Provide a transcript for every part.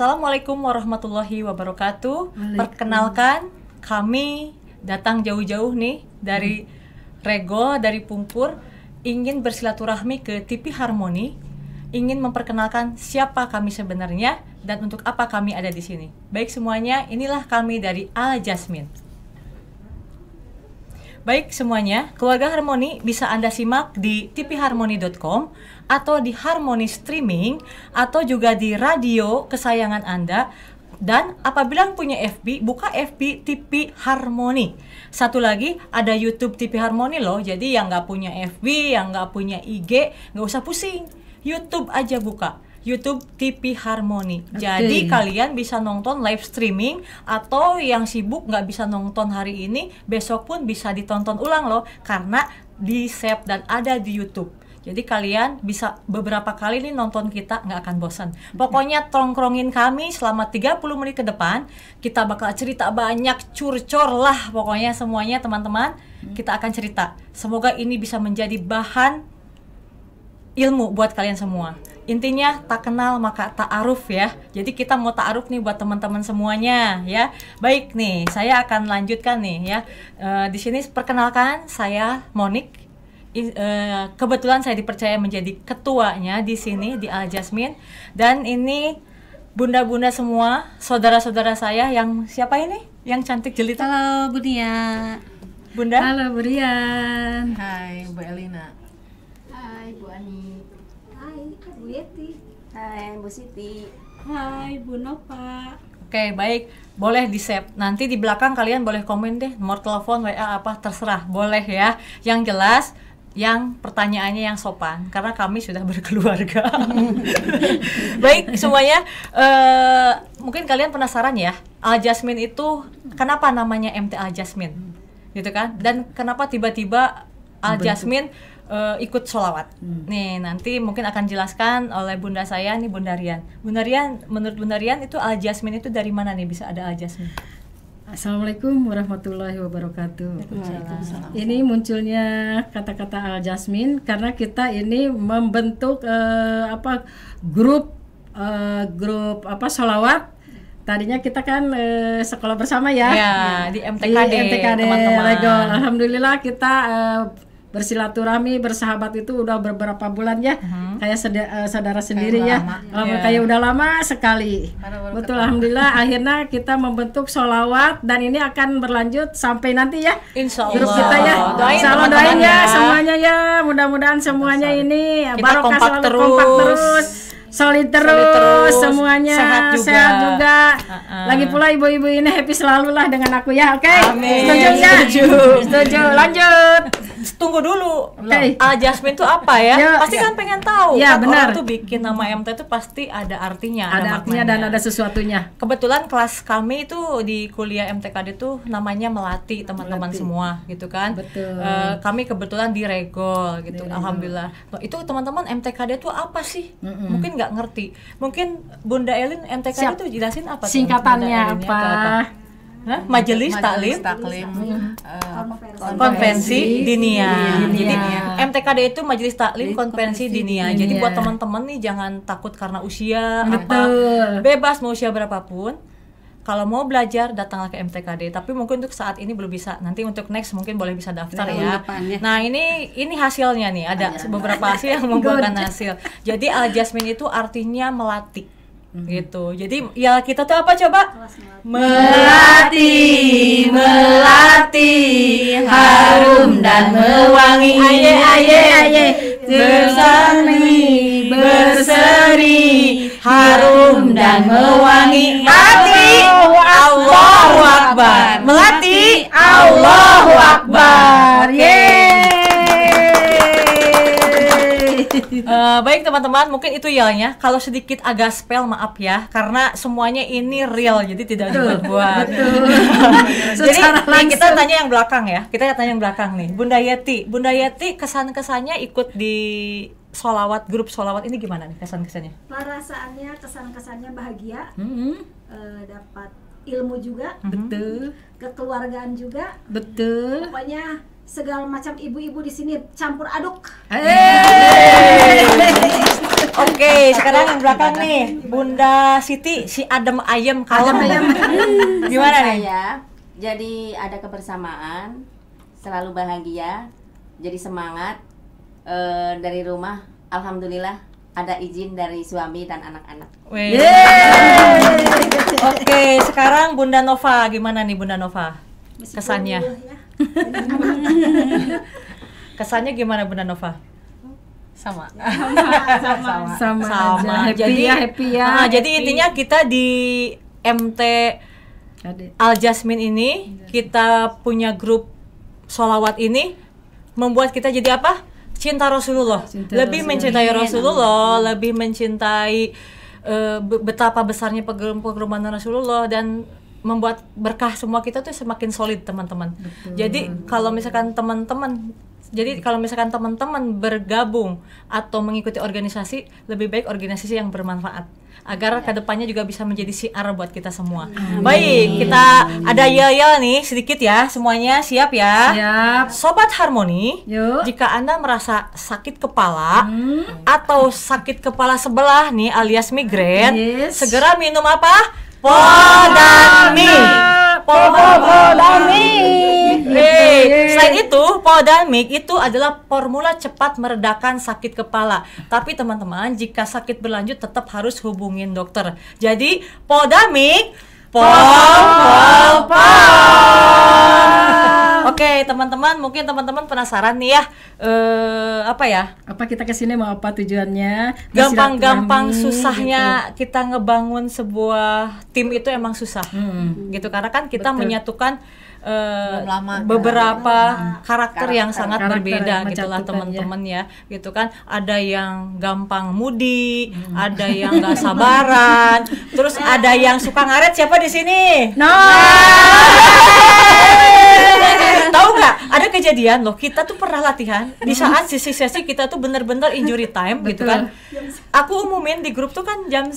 Assalamualaikum warahmatullahi wabarakatuh. Perkenalkan kami datang jauh-jauh nih dari hmm. Rego dari Pungkur ingin bersilaturahmi ke TV Harmoni, ingin memperkenalkan siapa kami sebenarnya dan untuk apa kami ada di sini. Baik semuanya, inilah kami dari Al Jasmine. Baik semuanya, Keluarga Harmoni bisa Anda simak di tvharmoni.com atau di Harmoni Streaming atau juga di radio kesayangan Anda dan apabila punya FB, buka FB TV Harmoni. Satu lagi ada YouTube TV Harmoni loh, jadi yang nggak punya FB, yang nggak punya IG, nggak usah pusing. YouTube aja buka. YouTube TV Harmony. Okay. Jadi kalian bisa nonton live streaming atau yang sibuk nggak bisa nonton hari ini, besok pun bisa ditonton ulang loh karena di save dan ada di YouTube. Jadi kalian bisa beberapa kali nih nonton kita nggak akan bosan. Pokoknya tongkrongin kami selama 30 menit ke depan. Kita bakal cerita banyak, curcor lah pokoknya semuanya teman-teman. Hmm. Kita akan cerita. Semoga ini bisa menjadi bahan ilmu buat kalian semua intinya tak kenal maka tak aruf ya. Jadi kita mau tak aruf nih buat teman-teman semuanya ya. Baik nih, saya akan lanjutkan nih ya. Uh, di sini perkenalkan saya Monik. uh, kebetulan saya dipercaya menjadi ketuanya di sini di Al Jasmine dan ini bunda-bunda semua, saudara-saudara saya yang siapa ini? Yang cantik jelita. Halo Budia. Bunda. Halo Burian. Hai Bu Elina. Hai Bu Ani. Hai Bu Siti. Hai Bu Nova. Oke, baik. Boleh di save. Nanti di belakang kalian boleh komen deh, nomor telepon, WA apa terserah. Boleh ya. Yang jelas yang pertanyaannya yang sopan karena kami sudah berkeluarga. Baik semuanya, uh, mungkin kalian penasaran ya, Al Jasmine itu kenapa namanya MTA Jasmine, gitu kan? Dan kenapa tiba-tiba Al Jasmine uh, ikut sholawat. Hmm. Nih nanti mungkin akan jelaskan oleh bunda saya nih Bunda Rian. Bunda Rian, menurut Bunda Rian itu al jasmin itu dari mana nih bisa ada al jasmin? Assalamualaikum warahmatullahi wabarakatuh. Ini munculnya kata-kata al jasmin karena kita ini membentuk uh, apa grup uh, grup apa sholawat tadinya kita kan e, sekolah bersama ya. Ya, di MTKD. Di MTKD teman-teman. Alhamdulillah kita e, bersilaturahmi bersahabat itu udah beberapa bulan ya hmm. kayak uh, saudara sendiri kayak ya lama. Um, yeah. Oh, iya. kayak udah lama sekali Mana betul ketemu. alhamdulillah akhirnya kita membentuk solawat dan ini akan berlanjut sampai nanti ya Insya Allah. grup kita ya doain doain ya. ya, semuanya ya mudah-mudahan semuanya ini barokah selalu terus. kompak terus solid terus, solid terus semuanya sehat juga, sehat juga. Uh -uh. lagi pula ibu-ibu ini happy selalu lah dengan aku ya oke okay? setuju ya setuju. lanjut tunggu dulu. Eh. Nah, uh, Adjustment itu apa ya? ya pasti ya. kan pengen tahu. Ya, kan benar. Orang tuh bikin nama MT itu pasti ada artinya. Ada, ada artinya dan ada sesuatunya. Kebetulan kelas kami itu di kuliah MTKD itu namanya melati teman-teman semua gitu kan. Betul. Uh, kami kebetulan di regol gitu. Di Alhamdulillah. Nah, itu teman-teman MTKD itu apa sih? Mm -mm. Mungkin nggak ngerti. Mungkin Bunda Elin MTKD itu jelasin apa? Singkatannya apa? apa? Hah? Majelis, Taklim, konvensi, konvensi Dinia. Jadi iya. MTKD itu Majelis Taklim Konvensi Dinia. Jadi buat teman-teman nih jangan takut karena usia Betul. apa bebas mau usia berapapun. Kalau mau belajar datanglah ke MTKD. Tapi mungkin untuk saat ini belum bisa. Nanti untuk next mungkin boleh bisa daftar ya. Nah ini ini hasilnya nih ada beberapa hasil yang membuahkan hasil. Jadi Al Jasmine itu artinya melatih hmm. gitu jadi ya kita tuh apa coba melati melati harum dan mewangi aye aye aye berseri berseri harum dan mewangi melati Allahu Akbar melati Allahu Akbar Eh, baik teman-teman, mungkin itu yelnya. Ya. Kalau sedikit agak spell maaf ya, karena semuanya ini real, jadi tidak dibuat-buat. jadi nih, kita tanya yang belakang ya. Kita tanya yang belakang nih. Bunda Yeti, Bunda Yeti kesan-kesannya ikut di solawat grup solawat ini gimana nih kesan kesannya? Perasaannya kesan kesannya bahagia, mm -hmm. e, dapat ilmu juga, mm-hmm. betul, kekeluargaan juga, betul. Pokoknya segala macam ibu-ibu di sini campur aduk. Oke, sekarang yang belakang nih Bunda Siti si Adam Ayam kalau Ayam. Gimana nih? jadi ada kebersamaan, selalu bahagia, jadi semangat e, dari rumah. Alhamdulillah ada izin dari suami dan anak-anak. Oke, okay, sekarang Bunda Nova gimana nih Bunda Nova? Kesannya. Kesannya gimana Bunda Nova? sama sama sama sama, sama, sama. Happy jadi ya, happy ya uh, happy. intinya kita di MT Al Jasmine ini kita punya grup solawat ini membuat kita jadi apa cinta Rasulullah cinta lebih Rasulullah. mencintai Rasulullah Amin. lebih mencintai uh, betapa besarnya penggerumanan Rasulullah dan membuat berkah semua kita tuh semakin solid teman-teman. Jadi kalau misalkan teman-teman jadi kalau misalkan teman-teman bergabung atau mengikuti organisasi, lebih baik organisasi yang bermanfaat agar iya. kedepannya juga bisa menjadi siar buat kita semua. Amin. Baik, kita ada yel-yel nih sedikit ya, semuanya siap ya? Siap. Sobat Harmoni, Yuk. jika anda merasa sakit kepala hmm. atau sakit kepala sebelah nih alias migrain, yes. segera minum apa? Podami. Podami. Hey, selain itu, Podamik itu adalah formula cepat meredakan sakit kepala. Tapi teman-teman, jika sakit berlanjut tetap harus hubungin dokter. Jadi, Podamik, pol pol pol teman-teman mungkin teman-teman penasaran nih ya eh apa ya apa kita kesini mau apa tujuannya gampang-gampang susahnya gitu. kita ngebangun sebuah tim itu emang susah hmm. gitu karena kan kita Betul. menyatukan Eh, lama, beberapa lama. karakter yang sangat karakter berbeda yang gitulah teman-teman ya. ya gitu kan ada yang gampang mudik hmm. ada yang gak sabaran terus ada yang suka ngaret siapa di sini no, tau tahu nggak ada kejadian loh kita tuh pernah latihan di hmm. saat sesi-sesi kita tuh bener-bener injury time gitu kan aku umumin di grup tuh kan jam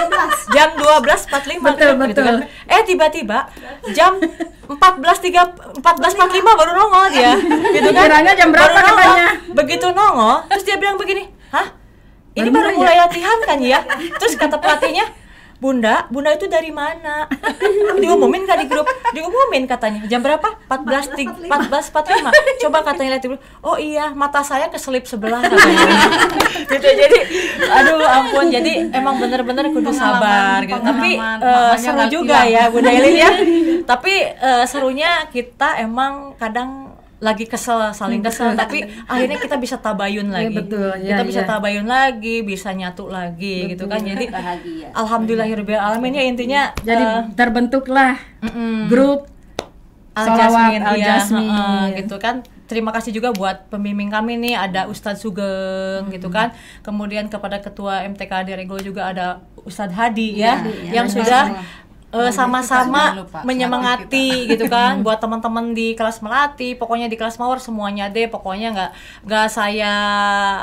jam 12.45 betul, gitu kan eh tiba-tiba jam empat belas tiga empat belas empat lima baru nongol dia gitu kan Kiranya jam berapa baru nongol, begitu nongol terus dia bilang begini hah ini baru, baru mulai ya? latihan kan ya terus kata pelatihnya Bunda, Bunda itu dari mana? diumumin kan di grup? Diumumin katanya. Jam berapa? 14.45. 14.45. Coba katanya lihat dulu. Oh iya, mata saya keselip sebelah gitu. Jadi aduh ampun. Jadi emang bener-bener kudu pengalaman, sabar gitu. Tapi uh, seru juga ya Bunda Elin ya. Tapi uh, serunya kita emang kadang lagi kesel saling hmm. kesel tapi akhirnya kita bisa tabayun iya, lagi ya, betul, ya, kita iya. bisa tabayun lagi bisa nyatu lagi betul. gitu kan jadi alhamdulillahirobbil alamin ya intinya jadi uh, terbentuklah mm -mm. grup Al-Jasmin, Al ya, uh, uh, gitu kan terima kasih juga buat pembimbing kami nih ada Ustadz Sugeng gitu hmm. gitu kan kemudian kepada ketua MTK Reglo juga ada Ustadz Hadi ya, ya, ya yang ya, sudah sama sama-sama menyemangati gitu kan, gitu kan. buat teman-teman di kelas melati pokoknya di kelas mawar semuanya deh pokoknya nggak nggak saya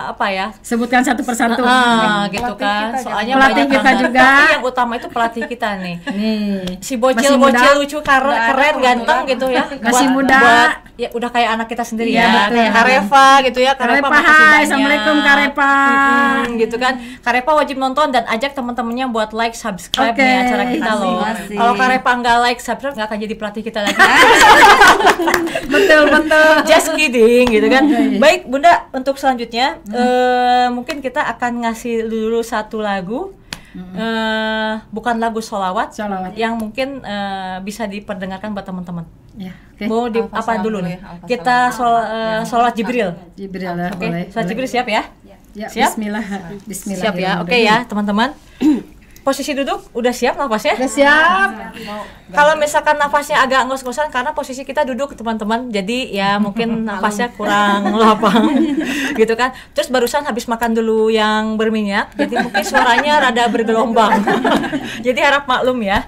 apa ya sebutkan satu persatu uh, uh, gitu kan kita soalnya pelatih kita juga tapi yang utama itu pelatih kita nih hmm. si bocil Masih bocil lucu keren, keren ganteng muda. gitu ya masih buat, muda buat, ya udah kayak anak kita sendiri iya, ya, ya. kayak Karepa gitu ya Karepa, Karepa hai assalamualaikum Karepa hmm, gitu kan Karepa wajib nonton dan ajak teman-temannya buat like subscribe okay. nih acara kita loh sih. Kalau Karepa nggak like subscribe nggak akan jadi pelatih kita lagi. betul betul. Just kidding gitu kan. Iya, iya. Baik Bunda untuk selanjutnya hmm. uh, mungkin kita akan ngasih dulu satu lagu. Mm uh, bukan lagu sholawat, solawat. yang mungkin uh, bisa diperdengarkan buat teman-teman. Ya, okay. Mau di, apa dulu nih? Ya, Kita sol, uh, sholat Jibril. Jibril lah, okay. Sholat Jibril siap ya? Ya, siap? Bismillah. Bismillah. Siap ya. Oke okay, ya, teman-teman. posisi duduk udah siap nafasnya? Udah siap. Kalau misalkan nafasnya agak ngos-ngosan karena posisi kita duduk teman-teman, jadi ya mungkin nafasnya kurang lapang, gitu kan. Terus barusan habis makan dulu yang berminyak, jadi mungkin suaranya rada bergelombang. jadi harap maklum ya.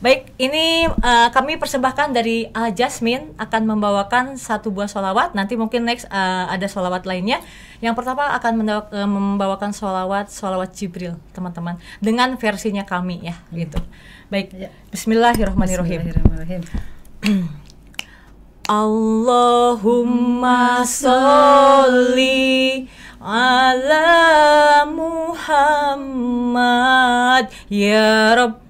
Baik, ini uh, kami persembahkan dari Al eh, Jasmine akan membawakan satu buah solawat. Nanti mungkin next uh, ada solawat lainnya. Yang pertama akan membawakan solawat solawat Jibril, teman-teman, dengan versinya kami ya, gitu. Baik, ya. Bismillahirrahmanirrahim. Allahumma sholli ala Muhammad ya Rob.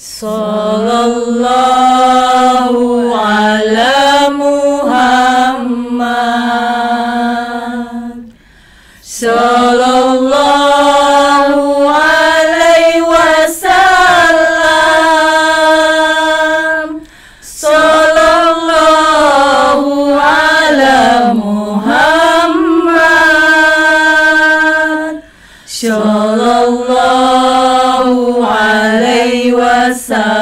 Sallallahu ala Muhammad. Sallallahu sa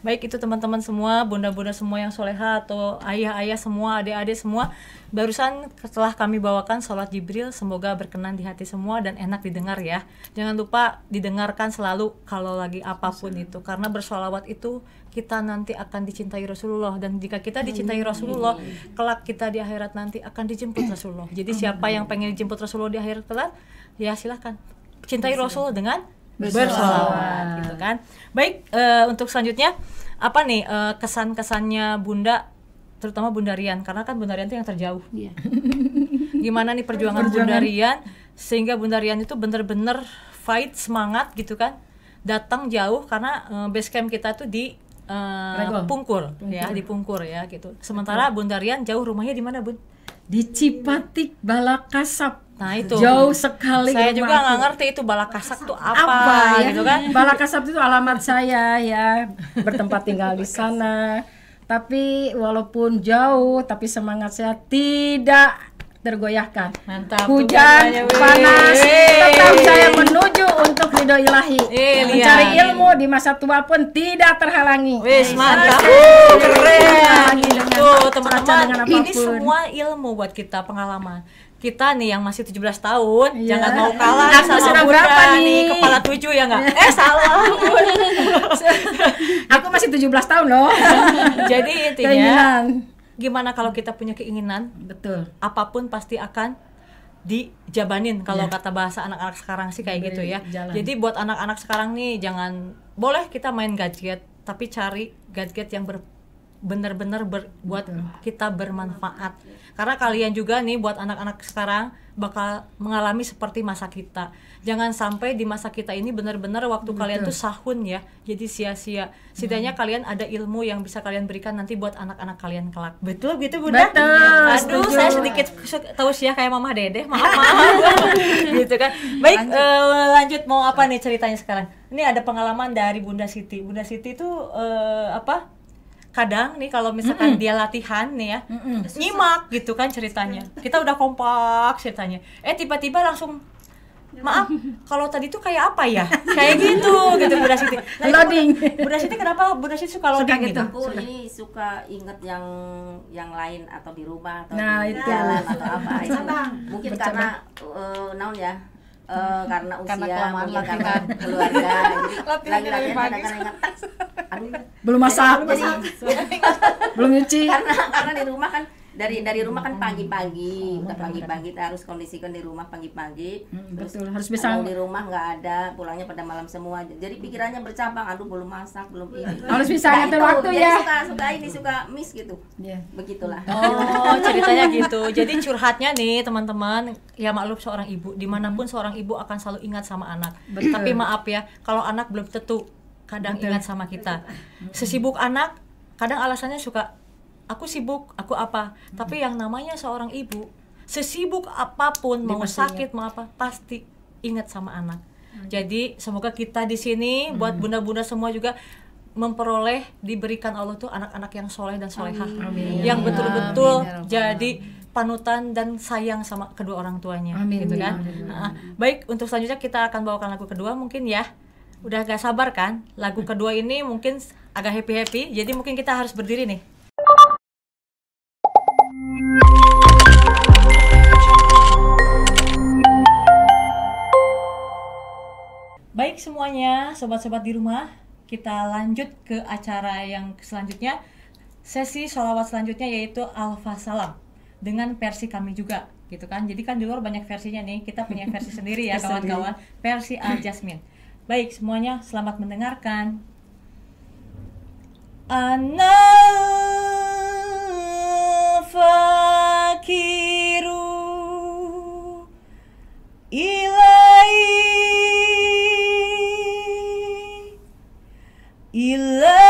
baik itu teman-teman semua bunda-bunda semua yang soleha atau ayah-ayah semua adik-adik semua barusan setelah kami bawakan sholat jibril semoga berkenan di hati semua dan enak didengar ya jangan lupa didengarkan selalu kalau lagi apapun itu karena bersolawat itu kita nanti akan dicintai Rasulullah dan jika kita dicintai Rasulullah kelak kita di akhirat nanti akan dijemput Rasulullah jadi siapa yang pengen dijemput Rasulullah di akhirat kelak ya silahkan cintai Rasul dengan bersolawat gitu kan. Baik uh, untuk selanjutnya apa nih uh, kesan-kesannya Bunda terutama Bunda Rian karena kan Bunda Rian itu yang terjauh. Iya. Gimana nih perjuangan, perjuangan. Bunda Rian sehingga Bunda Rian itu bener-bener fight semangat gitu kan. Datang jauh karena uh, base camp kita tuh di uh, Pungkur, Pungkur ya, di Pungkur ya gitu. Sementara Bunda Rian jauh rumahnya di mana, Bun? Di Cipatik Balakasap. Nah itu jauh sekali. Saya juga nggak ngerti itu balakasak tuh apa, apa ya? gitu kan? Balakasak itu alamat saya ya bertempat tinggal di sana. Tapi walaupun jauh, tapi semangat saya tidak tergoyahkan. Mantap. Hujan, panas, tetap saya menuju untuk ridho ilahi. Iya. Mencari iya. ilmu di masa tua pun tidak terhalangi. Wis iya. mantap. keren. Tuh, teman-teman, ini semua ilmu buat kita pengalaman kita nih yang masih 17 tahun yeah. jangan mau kalah nah, sama sudah nih? nih kepala tujuh ya nggak eh salah aku masih 17 tahun loh jadi intinya keinginan. gimana kalau kita punya keinginan betul apapun pasti akan dijabanin kalau yeah. kata bahasa anak-anak sekarang sih kayak Beri gitu ya jalan. jadi buat anak-anak sekarang nih jangan boleh kita main gadget tapi cari gadget yang ber benar-benar ber, buat Betul. kita bermanfaat. Karena kalian juga nih buat anak-anak sekarang bakal mengalami seperti masa kita. Jangan sampai di masa kita ini benar-benar waktu Betul. kalian tuh sahun ya, jadi sia-sia. Setidaknya hmm. kalian ada ilmu yang bisa kalian berikan nanti buat anak-anak kalian kelak. Betul gitu Bunda? Betul. Aduh, Betul. saya sedikit tahu sih ya kayak Mama Dedeh, maaf maaf. gitu kan. Baik, lanjut. Uh, lanjut mau apa nih ceritanya sekarang? Ini ada pengalaman dari Bunda Siti. Bunda Siti itu uh, eh, apa? kadang nih kalau misalkan mm -mm. dia latihan nih ya mm -mm. nyimak gitu kan ceritanya kita udah kompak ceritanya eh tiba-tiba langsung maaf kalau tadi tuh kayak apa ya kayak gitu gitu Bunda Siti nah, loading Bunda Siti kenapa Bunda Siti suka loading gitu? Gitu? suka gitu aku ini suka inget yang yang lain atau di rumah atau nah, di jalan atau apa itu mungkin Bercabang. karena uh, naon ya uh, karena usia karena mungkin karena keluarga jadi lagi kadang-kadang ingat aduh belum masak belum nyuci karena karena di rumah kan dari hmm. dari rumah kan pagi-pagi oh, pagi-pagi harus kondisikan di rumah pagi-pagi hmm, terus harus bisa di rumah nggak ada pulangnya pada malam semua jadi pikirannya bercabang aduh belum masak belum ini harus bisa nah, itu. waktu ya suka suka ini suka miss gitu yeah. begitulah oh ceritanya gitu jadi curhatnya nih teman-teman ya maklum seorang ibu dimanapun hmm. seorang ibu akan selalu ingat sama anak Betul. tapi maaf ya kalau anak belum tentu kadang Betul. ingat sama kita sesibuk anak kadang alasannya suka aku sibuk aku apa hmm. tapi yang namanya seorang ibu sesibuk apapun Dia mau sakit ingat. mau apa pasti ingat sama anak hmm. jadi semoga kita di sini hmm. buat bunda-bunda semua juga memperoleh diberikan Allah tuh anak-anak yang soleh dan solehah yang betul-betul ya jadi panutan dan sayang sama kedua orang tuanya amin, gitu kan amin, baik untuk selanjutnya kita akan bawakan lagu kedua mungkin ya udah gak sabar kan lagu kedua ini mungkin agak happy happy jadi mungkin kita harus berdiri nih Baik semuanya, sobat-sobat di rumah, kita lanjut ke acara yang selanjutnya. Sesi sholawat selanjutnya yaitu Alfa Salam dengan versi kami juga gitu kan. Jadi kan di luar banyak versinya nih, kita punya versi sendiri ya kawan-kawan, versi Al Jasmine. Baik semuanya, selamat mendengarkan. Anal fakiru ila love.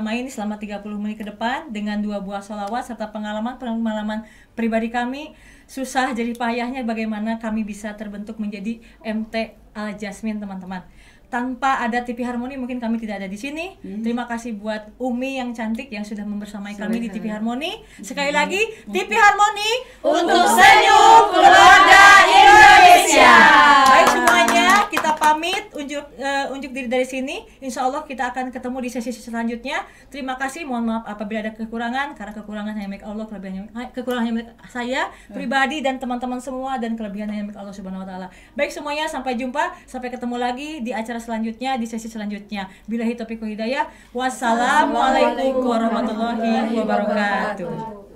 bersama ini selama 30 menit ke depan dengan dua buah solawat serta pengalaman-pengalaman pribadi kami susah jadi payahnya bagaimana kami bisa terbentuk menjadi MT Al Jasmine teman-teman tanpa ada TV Harmoni mungkin kami tidak ada di sini. Hmm. Terima kasih buat Umi yang cantik yang sudah membersamai kami di TV Harmoni. Hmm. Sekali lagi, hmm. TV Harmoni untuk senyum keluarga Indonesia. Baik semua pamit unjuk uh, unjuk diri dari sini. Insya Allah kita akan ketemu di sesi selanjutnya. Terima kasih. Mohon maaf apabila ada kekurangan karena kekurangan hanya milik Allah, kelebihannya kekurangannya milik saya pribadi dan teman-teman semua dan kelebihan kelebihannya milik Allah Subhanahu wa taala. Baik semuanya, sampai jumpa, sampai ketemu lagi di acara selanjutnya, di sesi selanjutnya. Bila taufiq hidayah. Wassalamualaikum warahmatullahi wabarakatuh.